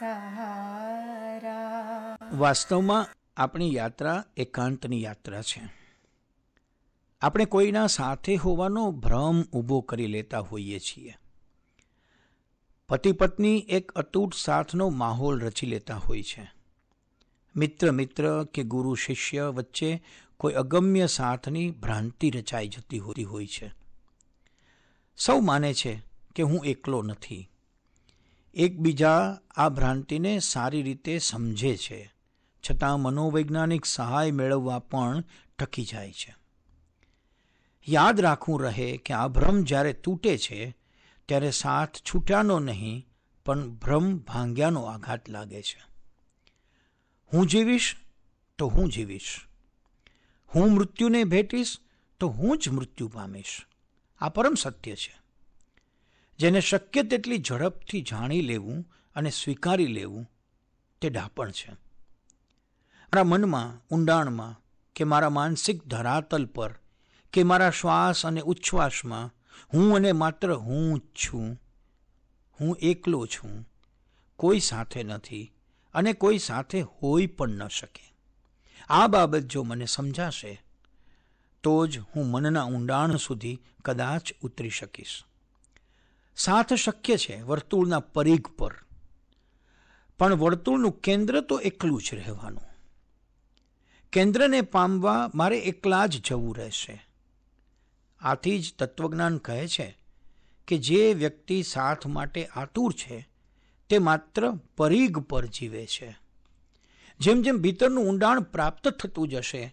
સહારા વાસ્તવમાં આપણી યાત્રા એકાંતની યાત્રા છે આપણે કોઈના સાથે હોવાનો ભ્રમ ઊભો કરી લેતા હોઈએ છીએ પતિ પત્ની એક અતૂટ સાથનો માહોલ રચી લેતા હોય છે મિત્ર મિત્ર કે ગુરુ શિષ્ય વચ્ચે કોઈ અગમ્ય સાથની ભ્રાંતિ રચાઈ જતી હોતી હોય છે સૌ માને છે કે હું એકલો નથી એકબીજા આ ભ્રાંતિને સારી રીતે સમજે છે છતાં મનોવૈજ્ઞાનિક સહાય મેળવવા પણ ટકી જાય છે યાદ રાખવું રહે કે આ ભ્રમ જ્યારે તૂટે છે ત્યારે સાથ છૂટ્યાનો નહીં પણ ભ્રમ ભાંગ્યાનો આઘાત લાગે છે હું જીવીશ તો હું જીવીશ હું મૃત્યુને ભેટીશ તો હું જ મૃત્યુ પામીશ આ પરમ સત્ય છે જેને શક્ય તેટલી ઝડપથી જાણી લેવું અને સ્વીકારી લેવું તે ડાપણ છે મારા મનમાં ઊંડાણમાં કે મારા માનસિક ધરાતલ પર કે મારા શ્વાસ અને ઉચ્છ્વાસમાં હું અને માત્ર હું જ છું હું એકલો છું કોઈ સાથે નથી અને કોઈ સાથે હોઈ પણ ન શકે આ બાબત જો મને સમજાશે તો જ હું મનના ઊંડાણ સુધી કદાચ ઉતરી શકીશ સાથ શક્ય છે વર્તુળના પરિઘ પર પણ વર્તુળનું કેન્દ્ર તો એકલું જ રહેવાનું કેન્દ્રને પામવા મારે એકલા જ જવું રહેશે આથી જ તત્વજ્ઞાન કહે છે કે જે વ્યક્તિ સાથ માટે આતુર છે તે માત્ર પરીઘ પર જીવે છે જેમ જેમ ભીતરનું ઊંડાણ પ્રાપ્ત થતું જશે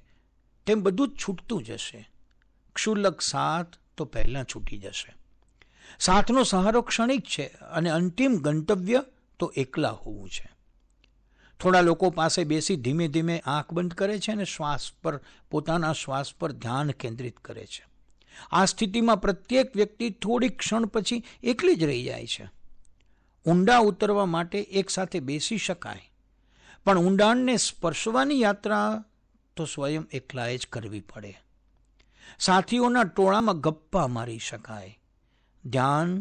તેમ બધું જ છૂટતું જશે ક્ષુલ્લક સાથ તો પહેલાં છૂટી જશે સાથનો સહારો ક્ષણિક છે અને અંતિમ ગંતવ્ય તો એકલા હોવું છે થોડા લોકો પાસે બેસી ધીમે ધીમે આંખ બંધ કરે છે અને શ્વાસ પર પોતાના શ્વાસ પર ધ્યાન કેન્દ્રિત કરે છે આ સ્થિતિમાં પ્રત્યેક વ્યક્તિ થોડી ક્ષણ પછી એકલી જ રહી જાય છે ઊંડા ઉતરવા માટે એકસાથે બેસી શકાય પણ ઊંડાણને સ્પર્શવાની યાત્રા તો સ્વયં એકલાએ જ કરવી પડે સાથીઓના ટોળામાં ગપ્પા મારી શકાય ધ્યાન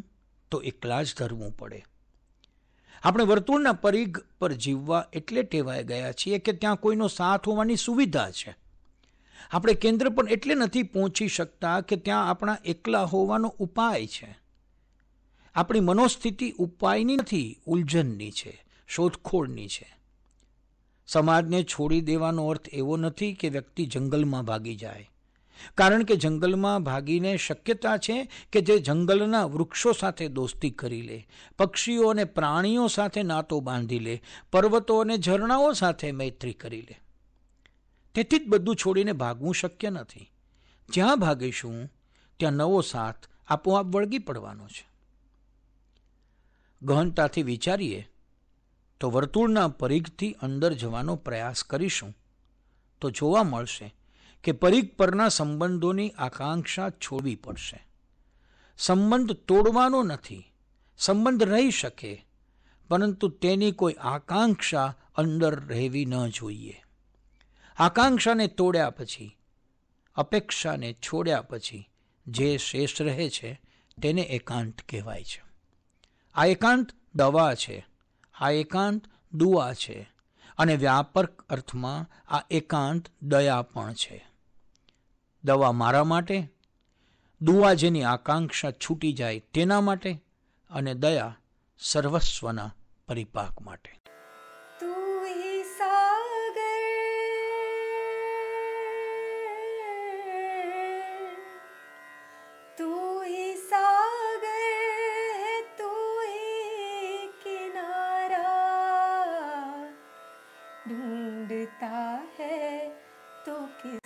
તો એકલા જ ધરવું પડે આપણે વર્તુળના પરિઘ પર જીવવા એટલે ટેવાઈ ગયા છીએ કે ત્યાં કોઈનો સાથ હોવાની સુવિધા છે આપણે કેન્દ્ર પણ એટલે નથી પહોંચી શકતા કે ત્યાં આપણા એકલા હોવાનો ઉપાય છે આપણી મનોસ્થિતિ ઉપાયની નથી ઉલઝનની છે શોધખોળની છે સમાજને છોડી દેવાનો અર્થ એવો નથી કે વ્યક્તિ જંગલમાં ભાગી જાય કારણ કે જંગલમાં ભાગીને શક્યતા છે કે જે જંગલના વૃક્ષો સાથે દોસ્તી કરી લે પક્ષીઓ અને પ્રાણીઓ સાથે નાતો બાંધી લે પર્વતો અને ઝરણાઓ સાથે મૈત્રી કરી લે તેથી જ બધું છોડીને ભાગવું શક્ય નથી જ્યાં ભાગીશું ત્યાં નવો સાથ આપોઆપ વળગી પડવાનો છે ગહનતાથી વિચારીએ તો વર્તુળના પરિઘથી અંદર જવાનો પ્રયાસ કરીશું તો જોવા મળશે કે પરીખ પરના સંબંધોની આકાંક્ષા છોડવી પડશે સંબંધ તોડવાનો નથી સંબંધ રહી શકે પરંતુ તેની કોઈ આકાંક્ષા અંદર રહેવી ન જોઈએ આકાંક્ષાને તોડ્યા પછી અપેક્ષાને છોડ્યા પછી જે શેષ રહે છે તેને એકાંત કહેવાય છે આ એકાંત દવા છે આ એકાંત દુઆ છે અને વ્યાપક અર્થમાં આ એકાંત દયા પણ છે દવા મારા માટે દુવા જેની આકાંક્ષા છૂટી જાય તેના માટે અને દયા સર્વસ્વના પરિપાક માટે